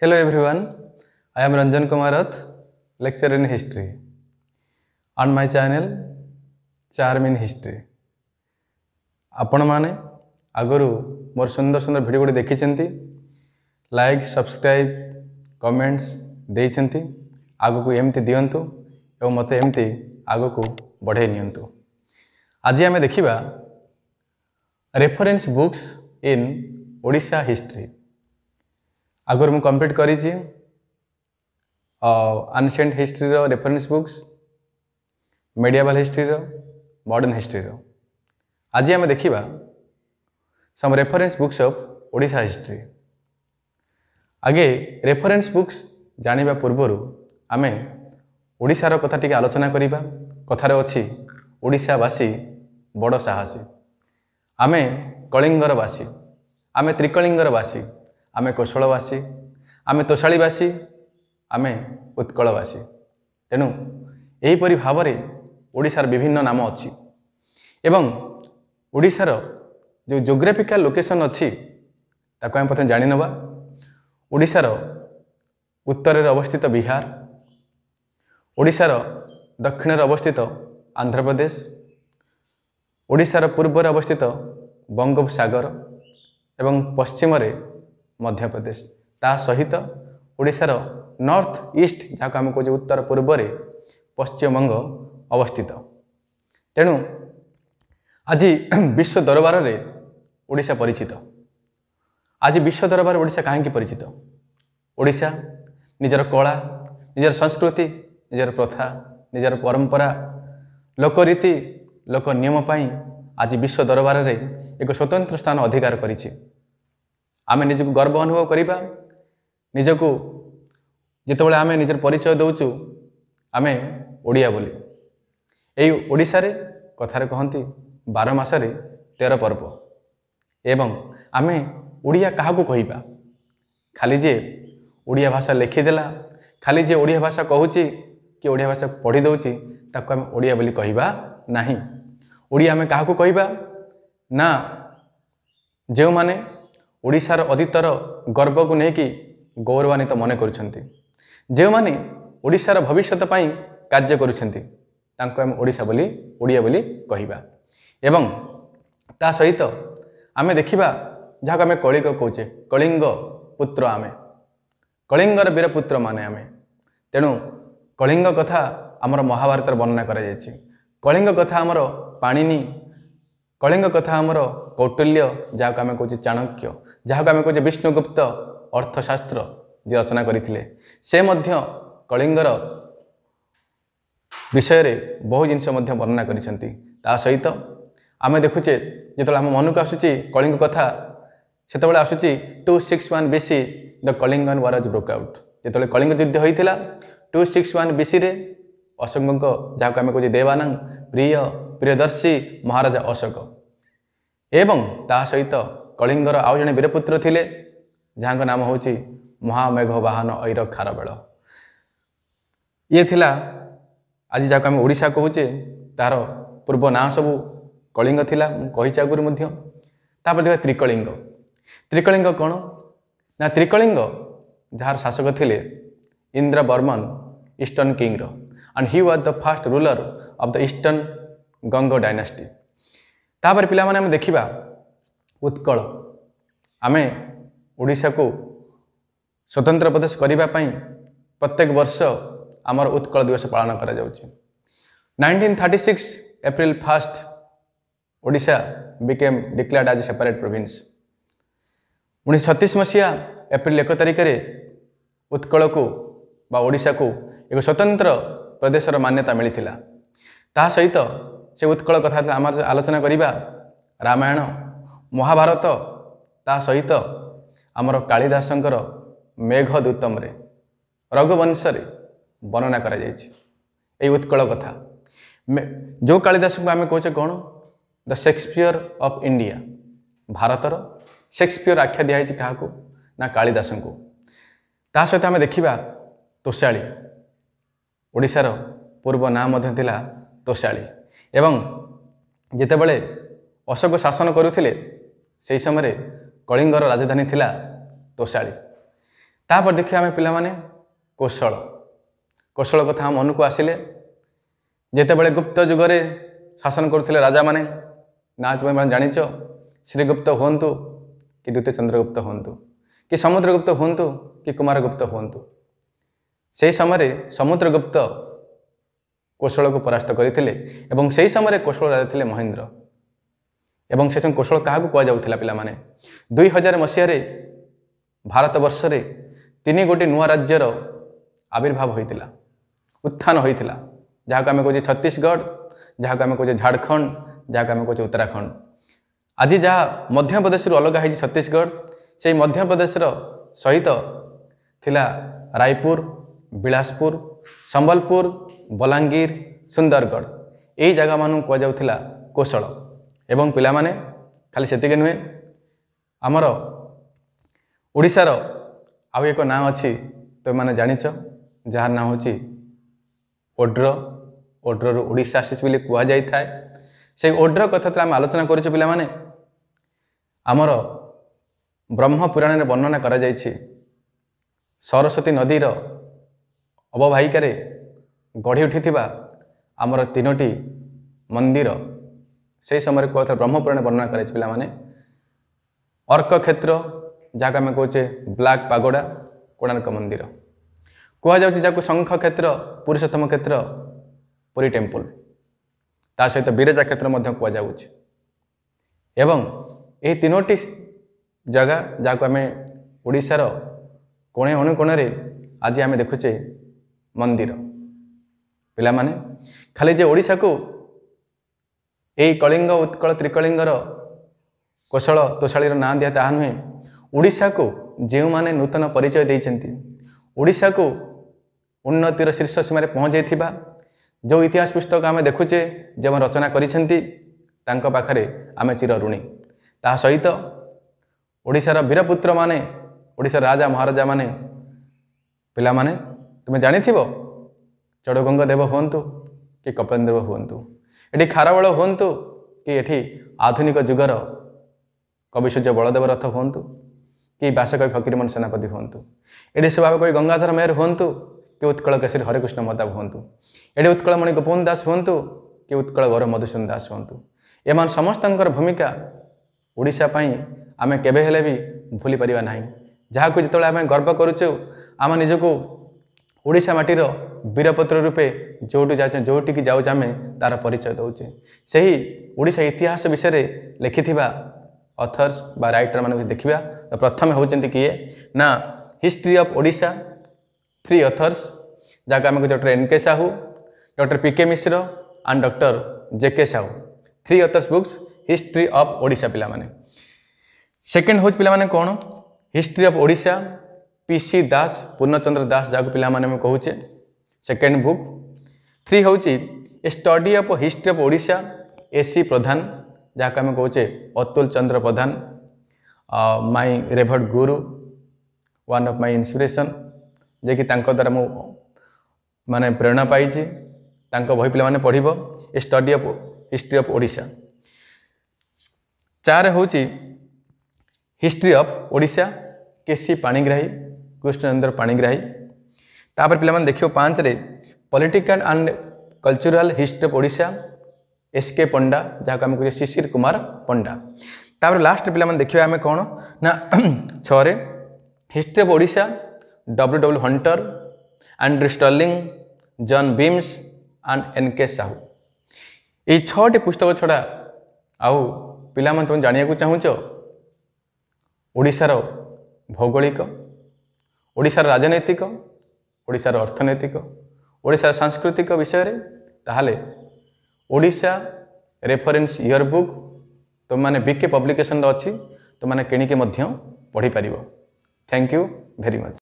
Hello everyone, I am Ranjan Kumarath, lecturer in history. On my channel, Charm in History. ଆପଣମାନେ ଆଗରୁ ମୋର ସୁନ୍ଦର ସୁନ୍ଦର video ଗୁଡ଼ିଏ ଦେଖିଛନ୍ତି like subscribe comments ଦେଇଛନ୍ତି ଆଗକୁ ଏମିତି ଦିଅନ୍ତୁ ଏବଂ ମୋତେ ଏମିତି ଆଗକୁ ବଢ଼େଇ ନିଅନ୍ତୁ ଆଜି ଆମେ ଦେଖିବା reference books in Odisha history ଆଗରୁ ମୁଁ କମ୍ପ୍ଲିଟ୍ କରିଛି ଆନସିଏଣ୍ଟ ହିଷ୍ଟ୍ରିର ରେଫରେନ୍ସ ବୁକ୍ସ ମିଡ଼ିଆବାଲ ହିଷ୍ଟ୍ରିର ମଡ଼ର୍ଣ୍ଣ ହିଷ୍ଟ୍ରିର ଆଜି ଆମେ ଦେଖିବା some reference books of Odisha history ଆଗେ ରେଫରେନ୍ସ ବୁକ୍ସ ଜାଣିବା ପୂର୍ବରୁ ଆମେ ଓଡ଼ିଶାର କଥା ଟିକେ ଆଲୋଚନା କରିବା କଥାରେ ଅଛି ଓଡ଼ିଶାବାସୀ ବଡ଼ ସାହସୀ ଆମେ କଳିଙ୍ଗର ବାସୀ ଆମେ ତ୍ରିକଳିଙ୍ଗର ବାସୀ ଆମେ କୋଶଳବାସୀ ଆମେ ତୋଷାଳୀବାସୀ ଆମେ ଉତ୍କଳବାସୀ ତେଣୁ ଏହିପରି ଭାବରେ ଓଡ଼ିଶାର ବିଭିନ୍ନ ନାମ ଅଛି ଏବଂ ଓଡ଼ିଶାର ଯେଉଁ ଜୋଗ୍ରାଫିକାଲ ଲୋକେସନ୍ ଅଛି ତାକୁ ଆମେ ପ୍ରଥମେ ଜାଣିନେବା ଓଡ଼ିଶାର ଉତ୍ତରରେ ଅବସ୍ଥିତ ବିହାର ଓଡ଼ିଶାର ଦକ୍ଷିଣରେ ଅବସ୍ଥିତ ଆନ୍ଧ୍ରପ୍ରଦେଶ ଓଡ଼ିଶାର ପୂର୍ବରେ ଅବସ୍ଥିତ ବଙ୍ଗୋପସାଗର ଏବଂ ପଶ୍ଚିମରେ ମଧ୍ୟପ୍ରଦେଶ ତା ସହିତ ଓଡ଼ିଶାର ନର୍ଥ ଇଷ୍ଟ ଯାହାକୁ ଆମେ କହୁଛେ ଉତ୍ତର ପୂର୍ବରେ ପଶ୍ଚିମବଙ୍ଗ ଅବସ୍ଥିତ ତେଣୁ ଆଜି ବିଶ୍ୱ ଦରବାରରେ ଓଡ଼ିଶା ପରିଚିତ ଆଜି ବିଶ୍ୱ ଦରବାରରେ ଓଡ଼ିଶା କାହିଁକି ପରିଚିତ ଓଡ଼ିଶା ନିଜର କଳା ନିଜର ସଂସ୍କୃତି ନିଜର ପ୍ରଥା ନିଜର ପରମ୍ପରା ଲୋକରୀତି ଲୋକ ନିୟମ ପାଇଁ ଆଜି ବିଶ୍ୱ ଦରବାରରେ ଏକ ସ୍ୱତନ୍ତ୍ର ସ୍ଥାନ ଅଧିକାର କରିଛି ଆମେ ନିଜକୁ ଗର୍ବ ଅନୁଭବ କରିବା ନିଜକୁ ଯେତେବେଳେ ଆମେ ନିଜର ପରିଚୟ ଦେଉଛୁ ଆମେ ଓଡ଼ିଆ ବୋଲି ଏଇ ଓଡ଼ିଶାରେ କଥାରେ କହନ୍ତି ବାର ମାସରେ ତେର ପର୍ବ ଏବଂ ଆମେ ଓଡ଼ିଆ କାହାକୁ କହିବା ଖାଲି ଯେ ଓଡ଼ିଆ ଭାଷା ଲେଖିଦେଲା ଖାଲି ଯେ ଓଡ଼ିଆ ଭାଷା କହୁଛି କି ଓଡ଼ିଆ ଭାଷା ପଢ଼ି ଦେଉଛି ତାକୁ ଆମେ ଓଡ଼ିଆ ବୋଲି କହିବା ନାହିଁ ଓଡ଼ିଆ ଆମେ କାହାକୁ କହିବା ନା ଯେଉଁମାନେ ଓଡ଼ିଶାର ଅତୀତର ଗର୍ବକୁ ନେଇକି ଗୌରବାନ୍ୱିତ ମନେ କରୁଛନ୍ତି ଯେଉଁମାନେ ଓଡ଼ିଶାର ଭବିଷ୍ୟତ ପାଇଁ କାର୍ଯ୍ୟ କରୁଛନ୍ତି ତାଙ୍କୁ ଆମେ ଓଡ଼ିଶା ବୋଲି ଓଡ଼ିଆ ବୋଲି କହିବା ଏବଂ ତା ସହିତ ଆମେ ଦେଖିବା ଯାହାକୁ ଆମେ କଳିଙ୍ଗ କହୁଛେ କଳିଙ୍ଗ ପୁତ୍ର ଆମେ କଳିଙ୍ଗର ବୀର ପୁତ୍ରମାନେ ଆମେ ତେଣୁ କଳିଙ୍ଗ କଥା ଆମର ମହାଭାରତରେ ବର୍ଣ୍ଣନା କରାଯାଇଛି କଳିଙ୍ଗ କଥା ଆମର ପାଣିନି କଳିଙ୍ଗ କଥା ଆମର କୌଟଲ୍ୟ ଯାହାକୁ ଆମେ କହୁଛେ ଚାଣକ୍ୟ ଯାହାକୁ ଆମେ କହୁଛେ ବିଷ୍ଣୁଗୁପ୍ତ ଅର୍ଥଶାସ୍ତ୍ର ଯିଏ ରଚନା କରିଥିଲେ ସେ ମଧ୍ୟ କଳିଙ୍ଗର ବିଷୟରେ ବହୁ ଜିନିଷ ମଧ୍ୟ ବର୍ଣ୍ଣନା କରିଛନ୍ତି ତା ସହିତ ଆମେ ଦେଖୁଛେ ଯେତେବେଳେ ଆମ ମନକୁ ଆସୁଛି କଳିଙ୍ଗ କଥା ସେତେବେଳେ ଆସୁଛି two six one B C the Kalinga one wars broke out ଯେତେବେଳେ କଳିଙ୍ଗ ଯୁଦ୍ଧ ହୋଇଥିଲା ଟୁ ସିକ୍ସ ୱାନ୍ ବି ସିରେ ଅଶୋକଙ୍କ ଯାହାକୁ ଆମେ କହୁଛେ ଦେବାନାଂ ପ୍ରିୟ ପ୍ରିୟଦର୍ଶୀ ମହାରାଜା ଅଶୋକ ଏବଂ ତା ସହିତ କଳିଙ୍ଗର ଆଉ ଜଣେ ବୀରପୁତ୍ର ଥିଲେ ଯାହାଙ୍କ ନାମ ହେଉଛି ମହାମେଘ ବାହନ ଐର ଖାରବେଳ ଇଏ ଥିଲା ଆଜି ଯାହାକୁ ଆମେ ଓଡ଼ିଶା କହୁଛେ ତାହାର ପୂର୍ବ ନାଁ ସବୁ କଳିଙ୍ଗ ଥିଲା ମୁଁ କହିଛି ଆଗରୁ ମଧ୍ୟ ତାପରେ ଥିବା ତ୍ରିକଳିଙ୍ଗ ତ୍ରିକଳିଙ୍ଗ କ'ଣ ନା ତ୍ରିକଳିଙ୍ଗ ଯାହାର ଶାସକ ଥିଲେ ଇନ୍ଦ୍ର ବର୍ମନ ଇଷ୍ଟର୍ଣ୍ଣ କିଙ୍ଗର and he was the first ruler of the eastern Ganga dynasty ତାପରେ ପିଲାମାନେ ଆମେ ଦେଖିବା ଉତ୍କଳ ଆମେ ଓଡ଼ିଶାକୁ ସ୍ୱତନ୍ତ୍ର ପ୍ରଦେଶ କରିବା ପାଇଁ ପ୍ରତ୍ୟେକ ବର୍ଷ ଆମର ଉତ୍କଳ ଦିବସ ପାଳନ କରାଯାଉଛି nineteen thirty six April first Odisha became declared as a separate province ଉଣେଇଶହ ଛତିଶ ମସିହା ଏପ୍ରିଲ ଏକ ତାରିଖରେ ଉତ୍କଳକୁ ବା ଓଡ଼ିଶାକୁ ଏକ ସ୍ୱତନ୍ତ୍ର ପ୍ରଦେଶର ମାନ୍ୟତା ମିଳିଥିଲା ତାହା ସହିତ ସେ ଉତ୍କଳ କଥା ଆମର ଆଲୋଚନା କରିବା ରାମାୟଣ ମହାଭାରତ ତା ସହିତ ଆମର କାଳିଦାସଙ୍କର ମେଘଦୂତମରେ ରଘୁବଂଶରେ ବର୍ଣ୍ଣନା କରାଯାଇଛି ଏଇ ଉତ୍କଳ କଥା ଯେଉଁ କାଳିଦାସଙ୍କୁ ଆମେ କହୁଛେ କ'ଣ ଦ ସେକ୍ସପିୟର ଅଫ୍ ଇଣ୍ଡିଆ ଭାରତର ସେକ୍ସପିୟର ଆଖ୍ୟା ଦିଆହେଇଛି କାହାକୁ ନା କାଳିଦାସଙ୍କୁ ତା ସହିତ ଆମେ ଦେଖିବା ତୋଷାଳି ଓଡ଼ିଶାର ପୂର୍ବ ନାଁ ମଧ୍ୟ ଥିଲା ତୋଷାଳି ଏବଂ ଯେତେବେଳେ ଅଶୋକ ଶାସନ କରୁଥିଲେ ସେହି ସମୟରେ କଳିଙ୍ଗର ରାଜଧାନୀ ଥିଲା ତୋଷାଳୀ ତାପରେ ଦେଖିବା ଆମେ ପିଲାମାନେ କୌଶଳ କୌଶଳ କଥା ଆମ ମନକୁ ଆସିଲେ ଯେତେବେଳେ ଗୁପ୍ତ ଯୁଗରେ ଶାସନ କରୁଥିଲେ ରାଜାମାନେ ନା ତୁମେ ମାନେ ଜାଣିଛ ଶ୍ରୀଗୁପ୍ତ ହୁଅନ୍ତୁ କି ଦ୍ୱିତୀୟ ଚନ୍ଦ୍ରଗୁପ୍ତ ହୁଅନ୍ତୁ କି ସମୁଦ୍ରଗୁପ୍ତ ହୁଅନ୍ତୁ କି କୁମାରଗୁପ୍ତ ହୁଅନ୍ତୁ ସେହି ସମୟରେ ସମୁଦ୍ରଗୁପ୍ତ କୌଶଳକୁ ପରାସ୍ତ କରିଥିଲେ ଏବଂ ସେହି ସମୟରେ କୌଶଳ ରାଜା ଥିଲେ ମହେନ୍ଦ୍ର ଏବଂ ସେସବୁ କୌଶଳ କାହାକୁ କୁହାଯାଉଥିଲା ପିଲାମାନେ ଦୁଇ ହଜାର ମସିହାରେ ଭାରତବର୍ଷରେ ତିନି ଗୋଟି ନୂଆ ରାଜ୍ୟର ଆବିର୍ଭାବ ହୋଇଥିଲା ଉତ୍ଥାନ ହୋଇଥିଲା ଯାହାକୁ ଆମେ କହୁଛେ ଛତିଶଗଡ଼ ଯାହାକୁ ଆମେ କହୁଛେ ଝାଡ଼ଖଣ୍ଡ ଯାହାକୁ ଆମେ କହୁଛେ ଉତ୍ତରାଖଣ୍ଡ ଆଜି ଯାହା ମଧ୍ୟପ୍ରଦେଶରୁ ଅଲଗା ହୋଇଛି ଛତିଶଗଡ଼ ସେହି ମଧ୍ୟପ୍ରଦେଶର ସହିତ ଥିଲା ରାୟପୁର ବିଳାସପୁର ସମ୍ବଲପୁର ବଲାଙ୍ଗୀର ସୁନ୍ଦରଗଡ଼ ଏହି ଜାଗାମାନଙ୍କୁ କୁହାଯାଉଥିଲା କୋଶଳ ଏବଂ ପିଲାମାନେ ଖାଲି ସେତିକି ନୁହେଁ ଆମର ଓଡ଼ିଶାର ଆଉ ଏକ ନାଁ ଅଛି ତୁମେମାନେ ଜାଣିଛ ଯାହାର ନାଁ ହେଉଛି ଓଡ୍ର ଓଡ୍ରରୁ ଓଡ଼ିଶା ଆସିଛି ବୋଲି କୁହାଯାଇଥାଏ ସେଇ ଓଡ୍ର କଥା ତ ଆମେ ଆଲୋଚନା କରୁଛୁ ପିଲାମାନେ ଆମର ବ୍ରହ୍ମପୁରାଣରେ ବର୍ଣ୍ଣନା କରାଯାଇଛି ସରସ୍ଵତୀ ନଦୀର ଅବବାହିକାରେ ଗଢ଼ି ଉଠିଥିବା ଆମର ତିନୋଟି ମନ୍ଦିର ସେହି ସମୟରେ କହୁଥିଲା ବ୍ରହ୍ମପୁରାଣ ବର୍ଣ୍ଣନା କରାଯାଇଛି ପିଲାମାନେ ଅର୍କକ୍ଷେତ୍ର ଯାହାକୁ ଆମେ କହୁଛେ ବ୍ଲାକ୍ ପାଗୋଡ଼ା କୋଣାର୍କ ମନ୍ଦିର କୁହାଯାଉଛି ଯାହାକୁ ଶଙ୍ଖ କ୍ଷେତ୍ର ପୁରୁଷୋତ୍ତମ କ୍ଷେତ୍ର ପୁରୀ ଟେମ୍ପଲ୍ ତା ସହିତ ବିରଜା କ୍ଷେତ୍ର ମଧ୍ୟ କୁହାଯାଉଛି ଏବଂ ଏହି ତିନୋଟି ଜାଗା ଯାହାକୁ ଆମେ ଓଡ଼ିଶାର କୋଣେ ଅଣୁକୋଣରେ ଆଜି ଆମେ ଦେଖୁଛେ ମନ୍ଦିର ପିଲାମାନେ ଖାଲି ଯେ ଓଡ଼ିଶାକୁ ଏହି କଳିଙ୍ଗ ଉତ୍କଳ ତ୍ରିକଳିଙ୍ଗର କୌଶଳ ତୋଷାଳୀର ନାଁ ଦିଆ ତାହା ନୁହେଁ ଓଡ଼ିଶାକୁ ଯେଉଁମାନେ ନୂତନ ପରିଚୟ ଦେଇଛନ୍ତି ଓଡ଼ିଶାକୁ ଉନ୍ନତିର ଶୀର୍ଷ ସୀମାରେ ପହଞ୍ଚାଇଥିବା ଯେଉଁ ଇତିହାସ ପୁସ୍ତକ ଆମେ ଦେଖୁଛେ ଯେଉଁ ରଚନା କରିଛନ୍ତି ତାଙ୍କ ପାଖରେ ଆମେ ଚିର ଋଣୀ ତାହା ସହିତ ଓଡ଼ିଶାର ବୀରପୁତ୍ରମାନେ ଓଡ଼ିଶାର ରାଜା ମହାରାଜାମାନେ ପିଲାମାନେ ତୁମେ ଜାଣିଥିବ ଚଡ଼ଗଙ୍ଗ ଦେବ ହୁଅନ୍ତୁ କି କପିଳେନ୍ଦ୍ର ହୁଅନ୍ତୁ ଏଠି ଖାରବେଳ ହୁଅନ୍ତୁ କି ଏଠି ଆଧୁନିକ ଯୁଗର କବି ସୂର୍ଯ୍ୟ ବଳଦେବ ରଥ ହୁଅନ୍ତୁ କି ବ୍ୟାସକବି ଫକୀରମୋହନ ସେନାପତି ହୁଅନ୍ତୁ ଏଠି ସ୍ୱଭାବକବି ଗଙ୍ଗାଧର ମେହର ହୁଅନ୍ତୁ କି ଉତ୍କଳ କେଶରୀ ହରେକୃଷ୍ଣ ମହତାବ ହୁଅନ୍ତୁ ଏଠି ଉତ୍କଳମଣି ଗୋପବନ୍ଧୁ ଦାସ ହୁଅନ୍ତୁ କି ଉତ୍କଳ ଗୌରବ ମଧୁସୂଦନ ଦାସ ହୁଅନ୍ତୁ ଏମାନେ ସମସ୍ତଙ୍କର ଭୂମିକା ଓଡ଼ିଶା ପାଇଁ ଆମେ କେବେ ହେଲେ ବି ଭୁଲିପାରିବା ନାହିଁ ଯାହାକୁ ଯେତେବେଳେ ଆମେ ଗର୍ବ କରୁଛୁ ଆମ ନିଜକୁ ओडा मटीर वीरपत्र रूपे जो जोटी जाऊे जाऊँ तार परिचय दौचे से ही ओडा इतिहास विषय लिखि अथर्स रईटर मान देखा तो प्रथम हो ना हिस्ट्री अफ ओा थ्री अथर्स जहाँ को doctor N K Sahu doctor P K Mishra and doctor J K Sahu three authors books history of ओा पे सेकेंड हूँ पे कौन हिस्ट्री अफ ओा पीसी दास पूर्णचंद्र दास जहाँ पाने कहचे सेकेंड बुक थ्री हूँ a study of history of ओडा एसी प्रधान जहाँ आम कहे अतुल चंद्र प्रधान माय रेभड guru one of my inspiration जे कि द्वारा मु माने प्रेरणा पाई बही पे पढ़व ए study of history of Voda चार हूँ हिस्ट्री अफ ओडा केसी पाणीग्राही કૃષ્ણનંદર પાણીગ્રાહી ତାପରେ ପିଲାମାନେ ଦେଖିବ ପାଞ୍ଚରେ political and cultural history of Odisha S K Panda ଯାହାକୁ ଆମେ କହୁଛେ ଶିଶିର କୁମାର ପଣ୍ଡା ତାପରେ ଲାଷ୍ଟ ପିଲାମାନେ ଦେଖିବା ଆମେ କ'ଣ ନା ଛଅରେ history of Odisha W W Hunter Andrew Stirling John Beams and N K Sahu ଏହି ଛଅଟି ପୁସ୍ତକ ଛଡ଼ା ଆଉ ପିଲାମାନେ ତୁମେ ଜାଣିବାକୁ ଚାହୁଁଛ ଓଡ଼ିଶାର ଭୌଗୋଳିକ ओडार राजनैतिक ओडार अर्थनैतिक ओडार सांस्कृतिक विषय ओडा रेफरेन्स इयरबुक तो तुमने बिके पब्लिकेसन अच्छी तुमने किणिके पढ़ी पार थैंक यू भेरी मच